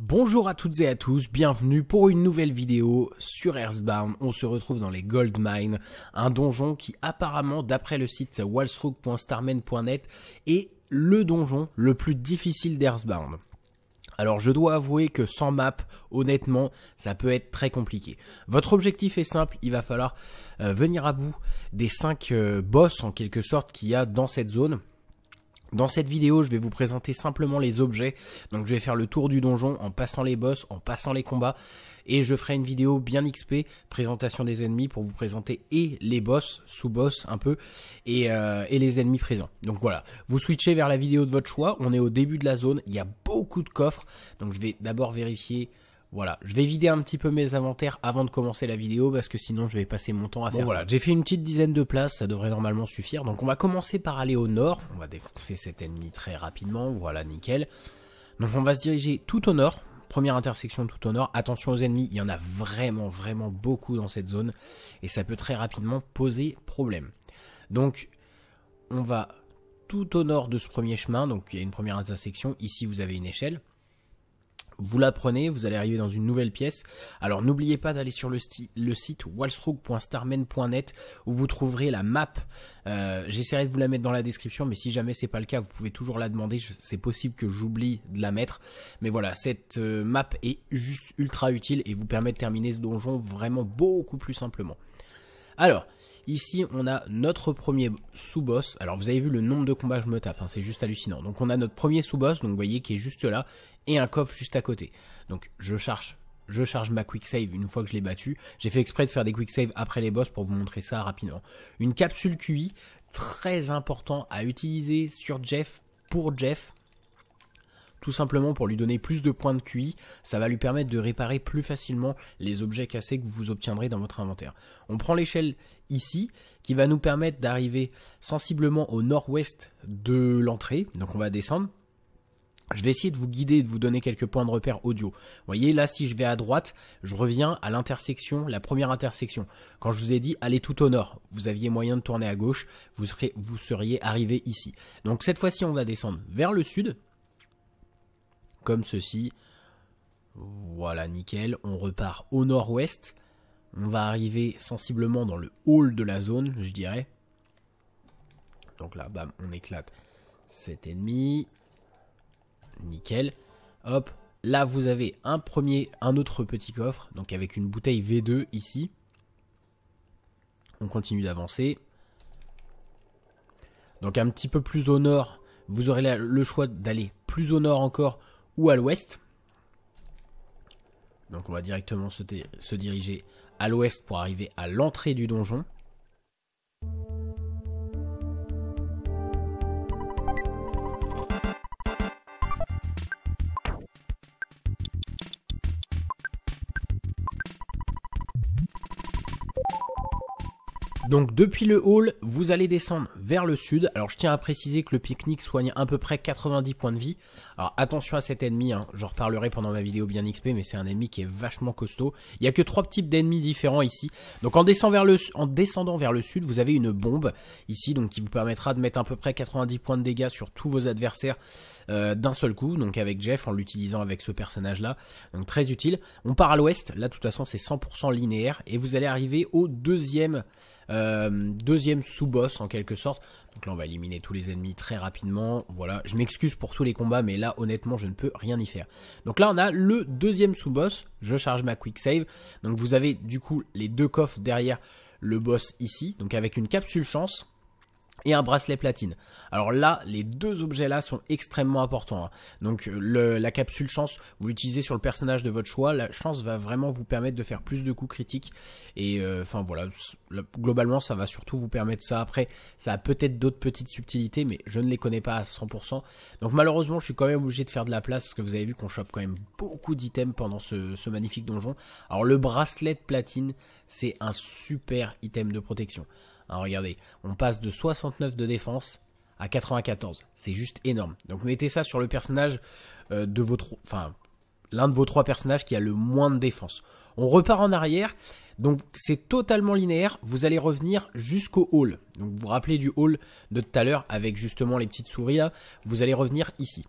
Bonjour à toutes et à tous, bienvenue pour une nouvelle vidéo sur Earthbound. On se retrouve dans les Gold Mines, un donjon qui apparemment, d'après le site wallstrook.starman.net, est le donjon le plus difficile d'Earthbound. Alors je dois avouer que sans map, honnêtement, ça peut être très compliqué. Votre objectif est simple, il va falloir euh, venir à bout des 5 euh, boss en quelque sorte qu'il y a dans cette zone. Dans cette vidéo, je vais vous présenter simplement les objets. Donc je vais faire le tour du donjon en passant les boss, en passant les combats. Et je ferai une vidéo bien XP, présentation des ennemis, pour vous présenter et les boss, sous-boss un peu, et, euh, et, les ennemis présents. Donc voilà, vous switchez vers la vidéo de votre choix, on est au début de la zone, il y a beaucoup de coffres. Donc je vais d'abord vérifier voilà, je vais vider un petit peu mes inventaires avant de commencer la vidéo parce que sinon je vais passer mon temps à bon, faire voilà, J'ai fait une petite dizaine de places, ça devrait normalement suffire. Donc on va commencer par aller au nord, on va défoncer cet ennemi très rapidement, voilà nickel. Donc on va se diriger tout au nord, première intersection tout au nord. Attention aux ennemis, il y en a vraiment vraiment beaucoup dans cette zone et ça peut très rapidement poser problème. Donc on va tout au nord de ce premier chemin, donc il y a une première intersection, ici vous avez une échelle. Vous la prenez, vous allez arriver dans une nouvelle pièce. Alors n'oubliez pas d'aller sur le, site wallstroke.starman.net où vous trouverez la map. Euh, j'essaierai de vous la mettre dans la description, mais si jamais c'est pas le cas, vous pouvez toujours la demander. C'est possible que j'oublie de la mettre, mais voilà, cette euh, map est juste ultra utile et vous permet de terminer ce donjon vraiment beaucoup plus simplement. Alors, Ici, on a notre premier sous-boss. Alors, vous avez vu le nombre de combats que je me tape, hein, c'est juste hallucinant. Donc, on a notre premier sous-boss, donc vous voyez, qui est juste là, et un coffre juste à côté. Donc je charge, je charge ma quick save une fois que je l'ai battu. J'ai fait exprès de faire des quick save après les boss pour vous montrer ça rapidement. Une capsule QI, très important à utiliser sur Jeff, pour Jeff, tout simplement pour lui donner plus de points de QI, ça va lui permettre de réparer plus facilement les objets cassés que vous obtiendrez dans votre inventaire. On prend l'échelle ici, qui va nous permettre d'arriver sensiblement au nord-ouest de l'entrée, donc on va descendre, je vais essayer de vous guider, de vous donner quelques points de repère audio. Vous voyez, là, si je vais à droite, je reviens à l'intersection, la première intersection. Quand je vous ai dit allez tout au nord, vous aviez moyen de tourner à gauche, vous, vous seriez arrivé ici. Donc cette fois-ci, on va descendre vers le sud, comme ceci. Voilà, nickel. On repart au nord-ouest. On va arriver sensiblement dans le hall de la zone, je dirais. Donc là, bam, on éclate cet ennemi nickel. Hop, là vous avez un premier, un autre petit coffre, donc avec une bouteille V2 ici. On continue d'avancer. Donc un petit peu plus au nord, vous aurez le choix d'aller plus au nord encore ou à l'ouest. Donc on va directement se, se diriger à l'ouest pour arriver à l'entrée du donjon. Donc depuis le hall, vous allez descendre vers le sud. Alors je tiens à préciser que le pique-nique soigne à peu près 90 points de vie. Alors attention à cet ennemi, hein. j'en reparlerai pendant ma vidéo bien XP, mais c'est un ennemi qui est vachement costaud. Il n'y a que trois types d'ennemis différents ici. Donc en, descendant vers le, en descendant vers le sud, vous avez une bombe ici, donc qui vous permettra de mettre à peu près 90 points de dégâts sur tous vos adversaires euh, d'un seul coup, donc avec Jeff en l'utilisant avec ce personnage là, donc très utile. On part à l'ouest, là de toute façon c'est 100% linéaire, et vous allez arriver au deuxième euh, deuxième sous-boss en quelque sorte. Donc là on va éliminer tous les ennemis très rapidement. Voilà, je m'excuse pour tous les combats mais là honnêtement je ne peux rien y faire. Donc là on a le deuxième sous-boss. Je charge ma quick save. Donc vous avez du coup les deux coffres derrière le boss ici. Donc avec une capsule chance et un bracelet platine. Alors là, les deux objets là sont extrêmement importants. Hein. Donc euh, la capsule chance, vous l'utilisez sur le personnage de votre choix, la chance va vraiment vous permettre de faire plus de coups critiques. Et euh, enfin voilà, globalement ça va surtout vous permettre ça. Après, ça a peut-être d'autres petites subtilités, mais je ne les connais pas à 100%. Donc malheureusement, je suis quand même obligé de faire de la place parce que vous avez vu qu'on chope quand même beaucoup d'items pendant ce, ce magnifique donjon. Alors le bracelet de platine, c'est un super item de protection regardez, on passe de 69 de défense à 94. C'est juste énorme. Donc mettez ça sur le personnage euh, de votre... Enfin, l'un de vos trois personnages qui a le moins de défense. On repart en arrière. Donc c'est totalement linéaire, vous allez revenir jusqu'au hall. Donc vous vous rappelez du hall de tout à l'heure avec justement les petites souris là, vous allez revenir ici.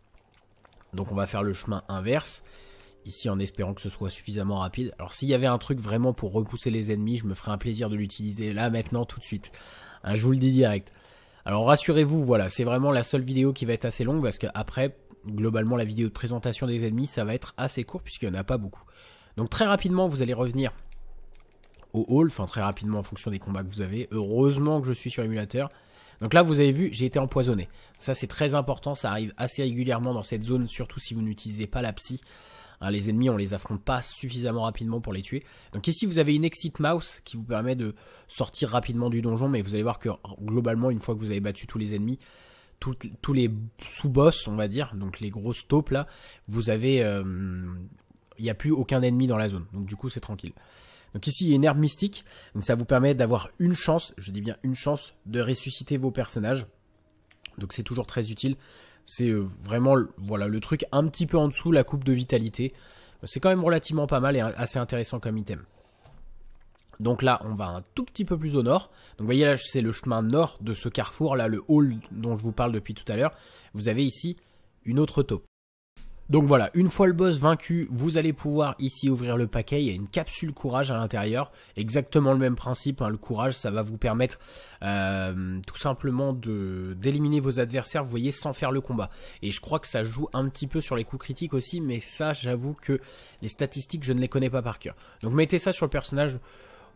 Donc on va faire le chemin inverse ici en espérant que ce soit suffisamment rapide. Alors s'il y avait un truc vraiment pour repousser les ennemis, je me ferais un plaisir de l'utiliser là maintenant tout de suite. Hein, je vous le dis direct. Alors rassurez-vous, voilà, c'est vraiment la seule vidéo qui va être assez longue parce que après globalement, la vidéo de présentation des ennemis, ça va être assez court puisqu'il n'y en a pas beaucoup. Donc très rapidement, vous allez revenir au hall, enfin très rapidement en fonction des combats que vous avez. Heureusement que je suis sur émulateur. Donc là, vous avez vu, j'ai été empoisonné. Ça, c'est très important, ça arrive assez régulièrement dans cette zone, surtout si vous n'utilisez pas la psy. Hein, les ennemis, on les affronte pas suffisamment rapidement pour les tuer. Donc ici, vous avez une exit mouse qui vous permet de sortir rapidement du donjon, mais vous allez voir que globalement, une fois que vous avez battu tous les ennemis, tous les sous-boss, on va dire, donc les grosses taupes là, vous avez... Euh, il n'y a plus aucun ennemi dans la zone, donc du coup, c'est tranquille. Donc ici, il y a une herbe mystique, donc ça vous permet d'avoir une chance, je dis bien une chance, de ressusciter vos personnages. Donc c'est toujours très utile. C'est euh, vraiment voilà, le truc un petit peu en dessous, la coupe de vitalité. C'est quand même relativement pas mal et assez intéressant comme item. Donc là, on va un tout petit peu plus au nord. Donc vous voyez là, c'est le chemin nord de ce carrefour, là, le hall dont je vous parle depuis tout à l'heure. Vous avez ici une autre taupe. Donc voilà, une fois le boss vaincu, vous allez pouvoir ici ouvrir le paquet. Il y a une capsule courage à l'intérieur. Exactement le même principe. Hein. Le courage, ça va vous permettre euh, tout simplement de d'éliminer vos adversaires, vous voyez, sans faire le combat. Et je crois que ça joue un petit peu sur les coups critiques aussi, mais ça, j'avoue que les statistiques, je ne les connais pas par cœur. Donc mettez ça sur le personnage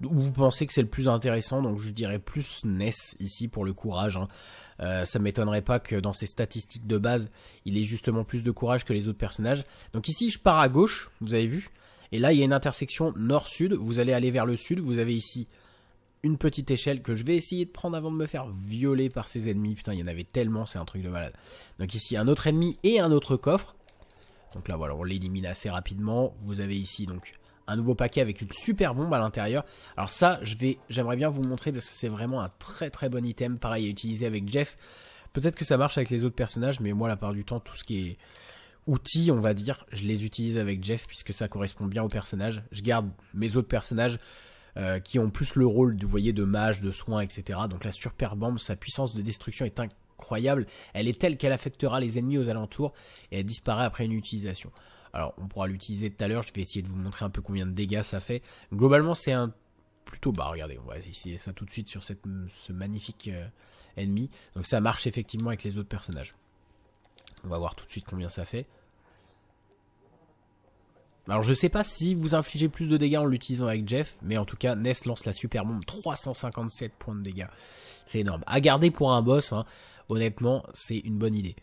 où vous pensez que c'est le plus intéressant. Donc je dirais plus Ness ici pour le courage. Hein. Euh, ça m'étonnerait pas que dans ses statistiques de base, il ait justement plus de courage que les autres personnages. Donc ici, je pars à gauche, vous avez vu. Et là, il y a une intersection nord-sud. Vous allez aller vers le sud. Vous avez ici une petite échelle que je vais essayer de prendre avant de me faire violer par ces ennemis. Putain, il y en avait tellement, c'est un truc de malade. Donc ici, un autre ennemi et un autre coffre. Donc là, voilà, on l'élimine assez rapidement. Vous avez ici donc un nouveau paquet avec une super bombe à l'intérieur. Alors ça, je vais, j'aimerais bien vous montrer parce que c'est vraiment un très très bon item, pareil à utiliser avec Jeff. Peut-être que ça marche avec les autres personnages, mais moi la part du temps, tout ce qui est outils, on va dire, je les utilise avec Jeff puisque ça correspond bien au personnage. Je garde mes autres personnages euh, qui ont plus le rôle, voyez, de mage, de soins, etc. Donc la super bombe, sa puissance de destruction est incroyable. Elle est telle qu'elle affectera les ennemis aux alentours et elle disparaît après une utilisation. Alors on pourra l'utiliser tout à l'heure, je vais essayer de vous montrer un peu combien de dégâts ça fait. Globalement c'est un plutôt bas, regardez, on va essayer ça tout de suite sur ce magnifique euh, ennemi. Donc ça marche effectivement avec les autres personnages. On va voir tout de suite combien ça fait. Alors je sais pas si vous infligez plus de dégâts en l'utilisant avec Jeff, mais en tout cas Ness lance la super bombe, 357 points de dégâts. C'est énorme. À garder pour un boss, hein, honnêtement, c'est une bonne idée.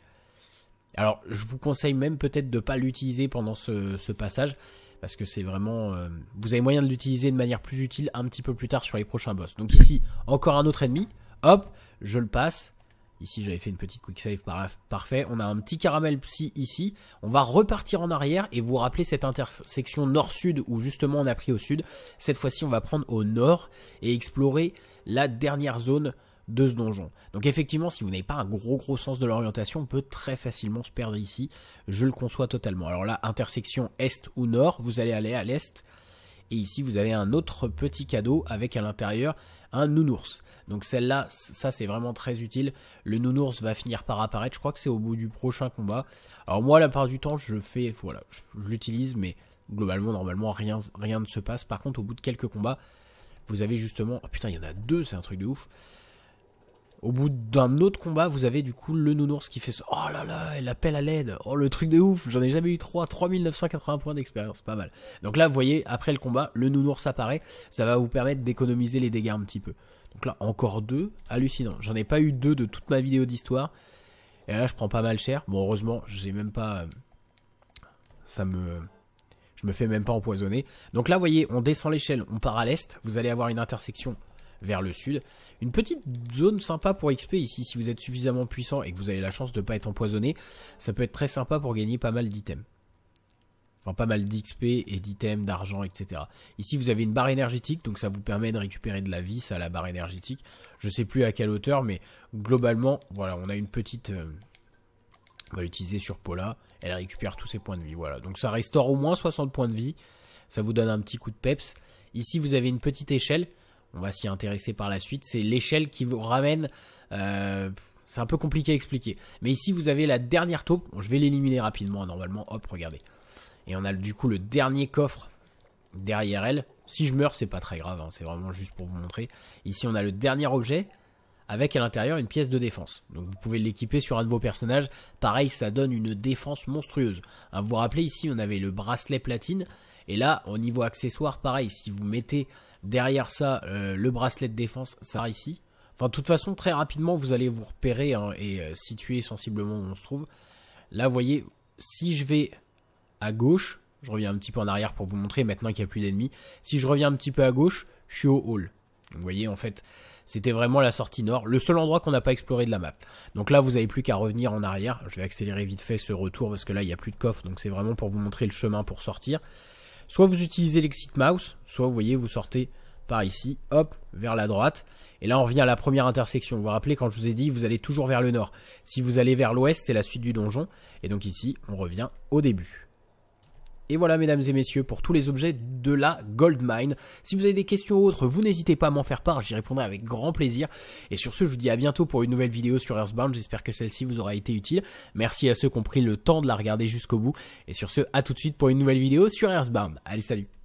Alors, je vous conseille même peut-être de ne pas l'utiliser pendant ce, passage, parce que c'est vraiment... Euh, vous avez moyen de l'utiliser de manière plus utile un petit peu plus tard sur les prochains boss. Donc ici, encore un autre ennemi. Hop, je le passe. Ici, j'avais fait une petite quick save parfait. On a un petit caramel psy ici. On va repartir en arrière et vous rappeler cette intersection nord-sud où justement on a pris au sud. Cette fois-ci, on va prendre au nord et explorer la dernière zone de ce donjon. Donc effectivement, si vous n'avez pas un gros gros sens de l'orientation, on peut très facilement se perdre ici. Je le conçois totalement. Alors là, intersection est ou nord, vous allez aller à l'est. Et ici, vous avez un autre petit cadeau avec à l'intérieur un nounours. Donc celle-là, ça c'est vraiment très utile. Le nounours va finir par apparaître. Je crois que c'est au bout du prochain combat. Alors moi, la part du temps, je fais, voilà, je, l'utilise, mais globalement, normalement, rien, rien ne se passe. Par contre, au bout de quelques combats, vous avez justement, oh putain, il y en a deux, c'est un truc de ouf. Au bout d'un autre combat, vous avez du coup le nounours qui fait ça. Oh là là, elle appelle à l'aide Oh le truc de ouf J'en ai jamais eu 3, 3980 points d'expérience, pas mal. Donc là, vous voyez, après le combat, le nounours apparaît, ça va vous permettre d'économiser les dégâts un petit peu. Donc là, encore deux, hallucinant. J'en ai pas eu deux de toute ma vidéo d'histoire. Et là, je prends pas mal cher. Bon, heureusement, j'ai même pas... Euh, ça me... Je me fais même pas empoisonner. Donc là, vous voyez, on descend l'échelle, on part à l'est. Vous allez avoir une intersection vers le sud. Une petite zone sympa pour XP ici, si vous êtes suffisamment puissant et que vous avez la chance de ne pas être empoisonné, ça peut être très sympa pour gagner pas mal d'items. Enfin, pas mal d'XP et d'items, d'argent, etc. Ici, vous avez une barre énergétique, donc ça vous permet de récupérer de la vie, ça, la barre énergétique. Je sais plus à quelle hauteur, mais globalement, voilà, on a une petite... Euh, on va l'utiliser sur Paula, elle récupère tous ses points de vie, voilà. Donc ça restaure au moins 60 points de vie, ça vous donne un petit coup de peps. Ici, vous avez une petite échelle, on va s'y intéresser par la suite. C'est l'échelle qui vous ramène. Euh, c'est un peu compliqué à expliquer. Mais ici, vous avez la dernière taupe. je vais l'éliminer rapidement, normalement. Hop, regardez. Et on a du coup le dernier coffre derrière elle. Si je meurs, c'est pas très grave. Hein. C'est vraiment juste pour vous montrer. Ici, on a le dernier objet avec à l'intérieur une pièce de défense. Donc vous pouvez l'équiper sur un de vos personnages. Pareil, ça donne une défense monstrueuse. Hein, vous vous rappelez, ici, on avait le bracelet platine. Et là, au niveau accessoire, pareil, si vous mettez Derrière ça, euh, le bracelet de défense, ça ici. Enfin, de toute façon, très rapidement, vous allez vous repérer hein, et euh, situer sensiblement où on se trouve. Là, vous voyez, si je vais à gauche, je reviens un petit peu en arrière pour vous montrer maintenant qu'il n'y a plus d'ennemis. Si je reviens un petit peu à gauche, je suis au hall. vous voyez, en fait, c'était vraiment la sortie nord, le seul endroit qu'on n'a pas exploré de la map. Donc là, vous n'avez plus qu'à revenir en arrière. Je vais accélérer vite fait ce retour parce que là, il n'y a plus de coffre, donc c'est vraiment pour vous montrer le chemin pour sortir. Soit vous utilisez l'exit mouse, soit vous voyez, vous sortez par ici, hop, vers la droite. Et là, on revient à la première intersection. Vous vous rappelez, quand je vous ai dit, vous allez toujours vers le nord. Si vous allez vers l'ouest, c'est la suite du donjon. Et donc ici, on revient au début. Et voilà, mesdames et messieurs, pour tous les objets de la Goldmine. Si vous avez des questions ou autres, vous n'hésitez pas à m'en faire part, j'y répondrai avec grand plaisir. Et sur ce, je vous dis à bientôt pour une nouvelle vidéo sur Earthbound. J'espère que celle-ci vous aura été utile. Merci à ceux qui ont pris le temps de la regarder jusqu'au bout. Et sur ce, à tout de suite pour une nouvelle vidéo sur Earthbound. Allez, salut